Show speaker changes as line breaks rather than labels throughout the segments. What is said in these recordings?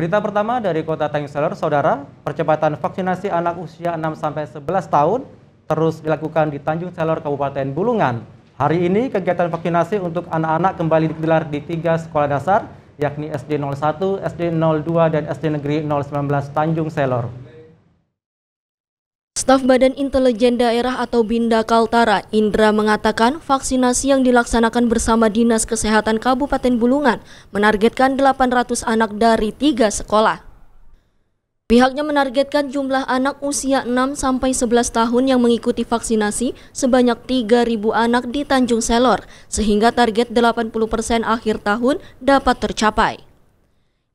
Berita pertama dari Kota Tangsel, Saudara, percepatan vaksinasi anak usia 6 sampai 11 tahun terus dilakukan di Tanjung Selor, Kabupaten Bulungan. Hari ini kegiatan vaksinasi untuk anak-anak kembali digelar di tiga sekolah dasar, yakni SD 01, SD 02, dan SD Negeri 019 Tanjung Selor.
Staf Badan Intelijen Daerah atau Binda Kaltara, Indra mengatakan vaksinasi yang dilaksanakan bersama Dinas Kesehatan Kabupaten Bulungan menargetkan 800 anak dari tiga sekolah. Pihaknya menargetkan jumlah anak usia 6 sampai 11 tahun yang mengikuti vaksinasi sebanyak 3.000 anak di Tanjung Selor, sehingga target 80% persen akhir tahun dapat tercapai.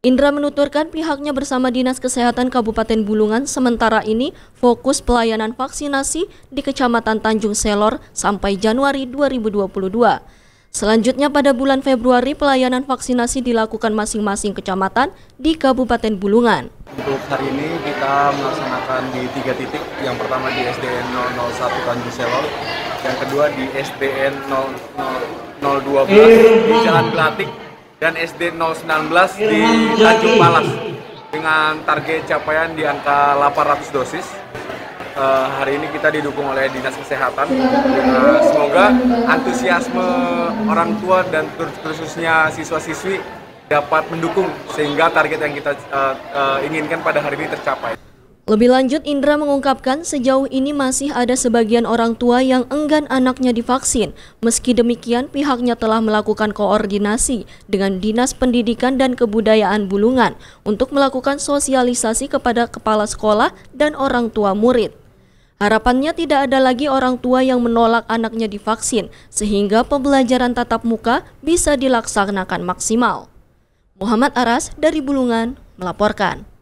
Indra menuturkan pihaknya bersama Dinas Kesehatan Kabupaten Bulungan sementara ini fokus pelayanan vaksinasi di Kecamatan Tanjung Selor sampai Januari 2022. Selanjutnya pada bulan Februari pelayanan vaksinasi dilakukan masing-masing kecamatan di Kabupaten Bulungan.
Untuk hari ini kita melaksanakan di tiga titik, yang pertama di SDN 001 Tanjung Selor, yang kedua di SDN 0012 di Jalan Gelatik, dan SD 019 di Tanjung Palas dengan target capaian di angka 800 dosis. Uh, hari ini kita didukung oleh Dinas Kesehatan. Uh, semoga antusiasme orang tua dan khususnya siswa-siswi dapat mendukung sehingga target yang kita uh, uh, inginkan pada hari ini tercapai.
Lebih lanjut, Indra mengungkapkan sejauh ini masih ada sebagian orang tua yang enggan anaknya divaksin. Meski demikian, pihaknya telah melakukan koordinasi dengan Dinas Pendidikan dan Kebudayaan Bulungan untuk melakukan sosialisasi kepada kepala sekolah dan orang tua murid. Harapannya tidak ada lagi orang tua yang menolak anaknya divaksin, sehingga pembelajaran tatap muka bisa dilaksanakan maksimal. Muhammad Aras dari Bulungan melaporkan.